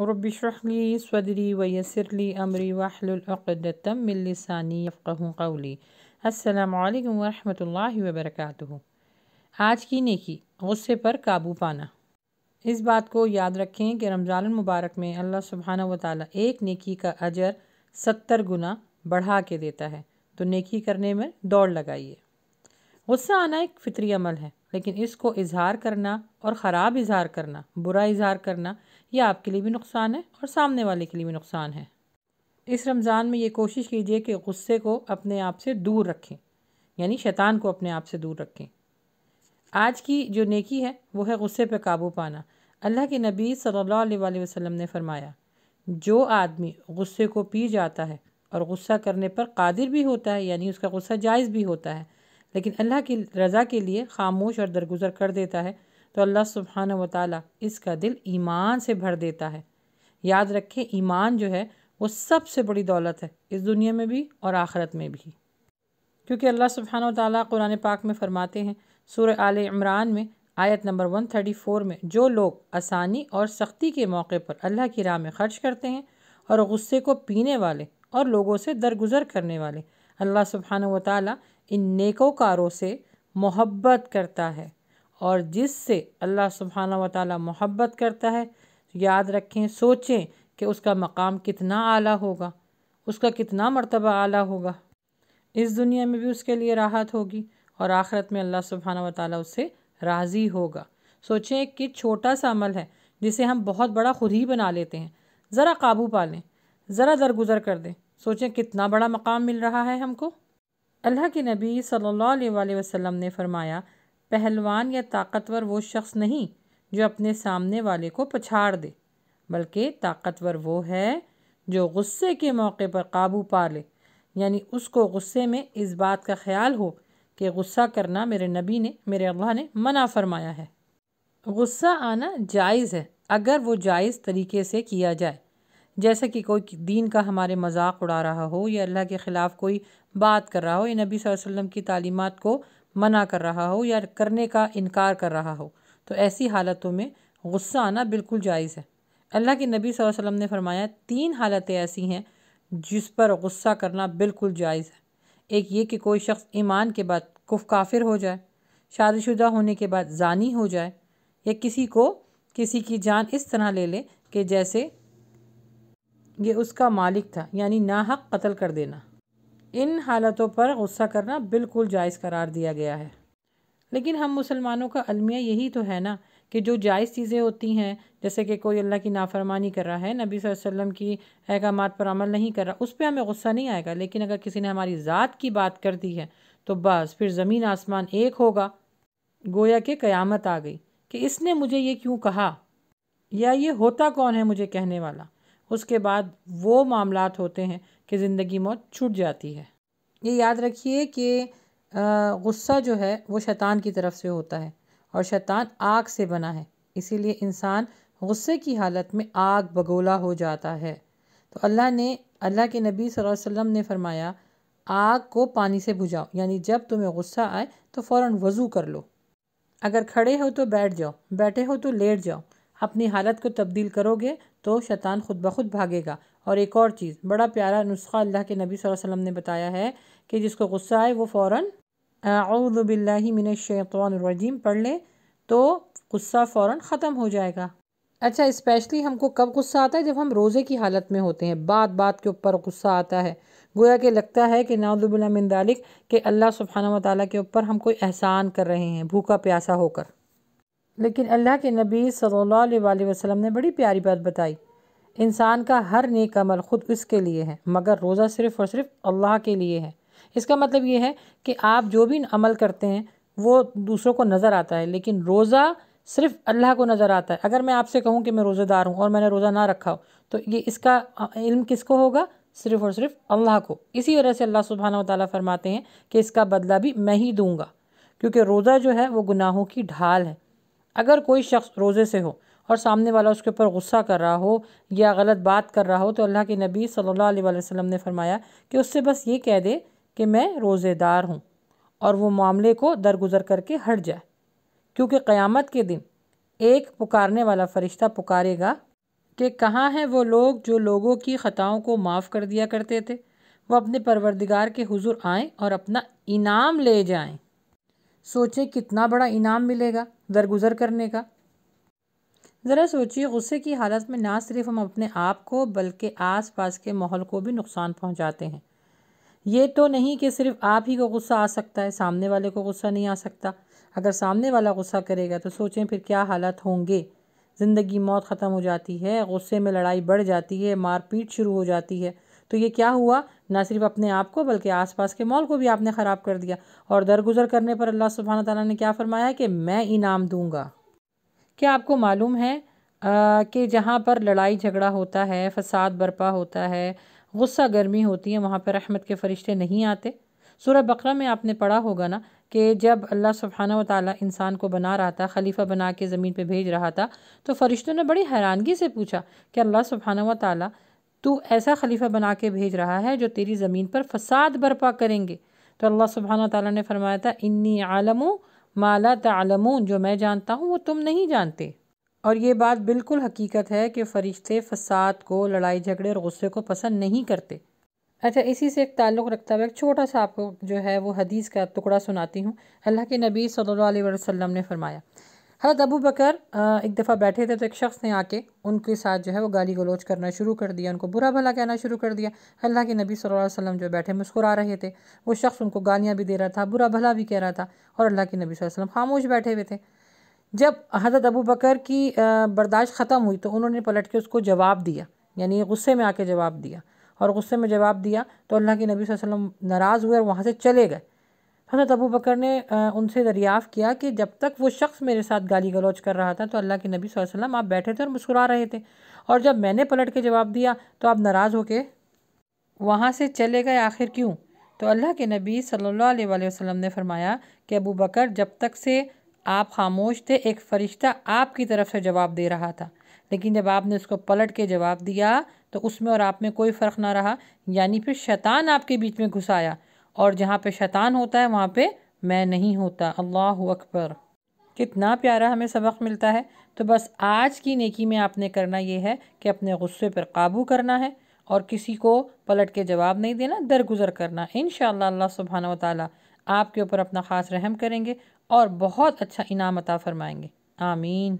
रब शरहली सदरी वयसरली अमरी वाहलतम कौली फ़क़ौली वरम वरहमल आज की नेकी गुस्से पर काबू पाना इस बात को याद रखें कि रमज़ान मुबारक में अल्लाह सुबहाना व ताली एक नेकी का अजर सत्तर गुना बढ़ा के देता है तो नेकी करने में दौड़ लगाइए गुस्सा आना एक फ़ितरी अमल है लेकिन इसको इजहार करना और ख़राब इजहार करना बुरा इजहार करना ये आपके लिए भी नुकसान है और सामने वाले के लिए भी नुकसान है इस रमज़ान में ये कोशिश कीजिए कि गुस्से को अपने आप से दूर रखें यानी शैतान को अपने आप से दूर रखें आज की जो नेकी है वो है गुस्से पर काबू पाना अल्लाह के नबी सल्ला वसलम ने फरमाया जो आदमी गुस्से को पी जाता है और गुस्सा करने पर कादिर भी होता है यानी उसका गुस्सा जायज़ भी होता है लेकिन अल्लाह की रज़ा के लिए खामोश और दरगुजर कर देता है तो अल्लाह सुबहान व ताली इसका दिल ईमान से भर देता है याद रखें ईमान जो है वो सबसे बड़ी दौलत है इस दुनिया में भी और आखरत में भी क्योंकि अल्लाह सुबहान ताली कुरान पाक में फ़रमाते हैं सूर आल इमरान में आयत नंबर वन थर्टी फ़ोर में जो लोग आसानी और सख्ती के मौके पर अल्लाह की राह में खर्च करते हैं और गुस्से को पीने वाले और लोगों से दरगुजर करने वाले अल्लाह सुबहान व ताली इन नेकोकारों से मोहब्बत करता है और जिससे अल्लाह सुबहाना व मोहब्बत करता है तो याद रखें सोचें कि उसका मकाम कितना आला होगा उसका कितना मर्तबा आला होगा इस दुनिया में भी उसके लिए राहत होगी और आखिरत में अल्लाह सुबहाना व उससे राज़ी होगा सोचें कि छोटा सा अमल है जिसे हम बहुत बड़ा खुद ही बना लेते हैं ज़रा काबू पा लें ज़रा दरगुजर कर दें सोचें कितना बड़ा मकाम मिल रहा है हमको अल्लाह के नबी सल्लल्लाहु अलैहि वसल्लम ने फरमाया पहलवान या ताकतवर वो शख्स नहीं जो अपने सामने वाले को पछाड़ दे बल्कि ताकतवर वो है जो गुस्से के मौके पर काबू पा ले यानी उसको गुस्से में इस बात का ख्याल हो कि गुस्सा करना मेरे नबी ने मेरे अल्लाह ने मना फरमाया है गुस्सा आना जायज़ है अगर वो जायज़ तरीके से किया जाए जैसे कि कोई दीन का हमारे मजाक उड़ा रहा हो या अल्लाह के ख़िलाफ़ कोई बात कर रहा हो या नबी वसल्लम की तालीमत को मना कर रहा हो या करने का इनकार कर रहा हो तो ऐसी हालतों में गुस्सा आना बिल्कुल जायज़ है अल्लाह के नबी वसल्लम ने फरमाया तीन हालतें ऐसी हैं जिस पर गुस्सा करना बिल्कुल जायज़ है एक ये कि कोई शख्स ईमान के बाद कुफ काफिर हो जाए शादीशुदा होने के बाद जानी हो जाए या किसी को किसी की जान इस तरह ले ले कि जैसे ये उसका मालिक था यानी नाहक कत्ल कर देना इन हालतों पर गुस्सा करना बिल्कुल जायज़ करार दिया गया है लेकिन हम मुसलमानों का अलमिया यही तो है ना कि जो जायज़ चीज़ें होती हैं जैसे कि कोई अल्लाह की नाफरमानी कर रहा है नबी वसल्लम की अहकाम पर अमल नहीं कर रहा उस पर हमें गुस्सा नहीं आएगा लेकिन अगर किसी ने हमारी ज़ात की बात कर दी है तो बस फिर ज़मीन आसमान एक होगा गोया के क़यामत आ गई कि इसने मुझे ये क्यों कहा या ये होता कौन है मुझे कहने वाला उसके बाद वो मामला होते हैं कि ज़िंदगी मौत छूट जाती है ये याद रखिए कि गुस्सा जो है वो शैतान की तरफ से होता है और शैतान आग से बना है इसीलिए इंसान गुस्से की हालत में आग बगोला हो जाता है तो अल्लाह ने अल्लाह के नबी सल्लल्लाहु अलैहि वसल्लम ने फरमाया आग को पानी से बुझाओ यानी जब तुम्हें गुस्सा आए तो फ़ौर वज़ू कर लो अगर खड़े हो तो बैठ जाओ बैठे हो तो लेट जाओ अपनी हालत को तब्दील करोगे तो शैतान खुद ब खुद भागेगा और एक और चीज़ बड़ा प्यारा नुस्खा अल्लाह के नबी वसल्लम ने बताया है कि जिसको गुस्सा आए वो मिन आउज़बिल्लिमिनशैतरजीम पढ़ लें तो गुस्सा फौरन ख़त्म हो जाएगा अच्छा इस्पेशली हमको कब गुस्सा आता है जब हम रोज़े की हालत में होते हैं बात बात के ऊपर गुस्सा आता है गोया कि लगता है कि नाउदबिल्ला मिन दालिक के अल्लाह सुबहाना वाली के ऊपर हम कोई एहसान कर रहे हैं भूखा प्यासा होकर लेकिन अल्लाह के नबी सल्लल्लाहु अलैहि वसल्लम ने बड़ी प्यारी बात बताई इंसान का हर नेक अमल ख़ुद उसके लिए है मगर रोज़ा सिर्फ़ और सिर्फ अल्लाह के लिए है इसका मतलब ये है कि आप जो भी अमल करते हैं वो दूसरों को नज़र आता है लेकिन रोज़ा सिर्फ अल्लाह को नज़र आता है अगर मैं आपसे कहूँ कि मैं रोज़ेदार हूँ और मैंने रोज़ा ना रखा हो तो ये इसका इल्म किसको होगा सिर्फ़ और सिर्फ अल्लाह को इसी वजह से अल्लाह सुबहाना ताली फरमाते हैं कि इसका बदला भी मैं ही दूँगा क्योंकि रोज़ा जो है वो गुनाहों की ढाल है अगर कोई शख्स रोज़े से हो और सामने वाला उसके ऊपर गुस्सा कर रहा हो या गलत बात कर रहा हो तो अल्लाह के नबी सल्लल्लाहु अलैहि वसल्लम ने फरमाया कि उससे बस ये कह दे कि मैं रोज़ेदार हूँ और वो मामले को दरगुजर करके हट जाए क्योंकि क़यामत के दिन एक पुकारने वाला फ़रिश्ता पुकारेगा कि कहाँ हैं वो लोग जो लोगों की ख़ताओं को माफ़ कर दिया करते थे वह अपने परवरदिगार के हुजूर आएँ और अपना इनाम ले जाएँ सोचे कितना बड़ा इनाम मिलेगा दरगुजर करने का ज़रा सोचिए गुस्से की हालत में ना सिर्फ हम अपने आप को बल्कि आसपास के माहौल को भी नुकसान पहुंचाते हैं ये तो नहीं कि सिर्फ आप ही को गुस्सा आ सकता है सामने वाले को गुस्सा नहीं आ सकता अगर सामने वाला गुस्सा करेगा तो सोचें फिर क्या हालात होंगे ज़िंदगी मौत ख़त्म हो जाती है गुस्से में लड़ाई बढ़ जाती है मारपीट शुरू हो जाती है तो ये क्या हुआ ना सिर्फ अपने आप को बल्कि आसपास के मॉल को भी आपने ख़राब कर दिया और दरगुजर करने पर अल्लाह सुबहाना तला ने क्या फरमाया कि मैं इनाम दूँगा क्या आपको मालूम है कि जहाँ पर लड़ाई झगड़ा होता है फसाद बर्पा होता है गुस्सा गर्मी होती है वहाँ पर रहमत के फ़रिश्ते नहीं आते सूर्य बकरा में आपने पढ़ा होगा ना कि जब अल्लाह सुबहाना वाली इंसान को बना रहा था खलीफा बना के ज़मीन पे भेज रहा था तो फ़रिश्तों ने बड़ी हैरानगी से पूछा कि अल्लाह सुबहाना ताली तू ऐसा खलीफा बना के भेज रहा है जो तेरी ज़मीन पर फसाद बर्पा करेंगे तो अल्लाह सुबहाना ताली ने फरमाया था इन्नी आलमू माला तलमून जो मैं जानता हूँ वो तुम नहीं जानते और ये बात बिल्कुल हकीकत है कि फ़रिश्ते फसाद को लड़ाई झगड़े और गुस्से को पसंद नहीं करते अच्छा इसी से एक ताल्लुक़ रखता हुआ एक छोटा सा आपको जो है वो हदीस का टुकड़ा सुनाती हूँ अल्लाह के नबी सल्लल्लाहु अलैहि वसल्लम ने फरमाया हजरत अबू बकर एक दफ़ा बैठे थे तो एक शख्स ने आके उनके साथ जो है वो गाली गलोच करना शुरू कर दिया उनको बुरा भला कहना शुरू कर दिया अल्लाह के नबी सल्लल्लाहु अलैहि वसल्लम जो बैठे मुस्कुरा रहे थे वो शख्स उनको गालियाँ भी दे रहा था बुरा भला भी कह रहा था और अल्लाह के नबी वसल्लम खामोश बैठे हुए थे जब हजरत अबू बकर की बर्दाश्त ख़त्म हुई तो उन्होंने पलट के उसको जवाब दिया यानी गुस्से में आके जवाब दिया और गुस्से में जवाब दिया तो अल्लाह के नबी वसल्लम नाराज़ हुए और वहाँ से चले गए हज़रत अबू बकर ने उनसे दरियाफ़ किया कि जब तक वो शख्स मेरे साथ गाली गलौज कर रहा था तो अल्लाह के नबी वसल्लम आप बैठे थे और मुस्कुरा रहे थे और जब मैंने पलट के जवाब दिया तो आप नाराज़ होके वहाँ से चले गए आखिर क्यों तो अल्लाह के नबी सल्लल्लाहु अलैहि वसल्लम ने फरमाया कि अबू बकर जब तक से आप खामोश थे एक फ़रिश्ता आपकी तरफ से जवाब दे रहा था लेकिन जब आपने उसको पलट के जवाब दिया तो उसमें और आप में कोई फ़र्क ना रहा यानी फिर शैतान आपके बीच में घुस आया और जहाँ पे शैतान होता है वहाँ पे मैं नहीं होता अल्लाह अकबर कितना प्यारा हमें सबक मिलता है तो बस आज की नेकी में आपने करना ये है कि अपने गुस्से पर काबू करना है और किसी को पलट के जवाब नहीं देना दरगुजर करना इन अल्लाह सुबहाना वाली आपके ऊपर अपना ख़ास रहम करेंगे और बहुत अच्छा इनाम अता फरमाएंगे आमीन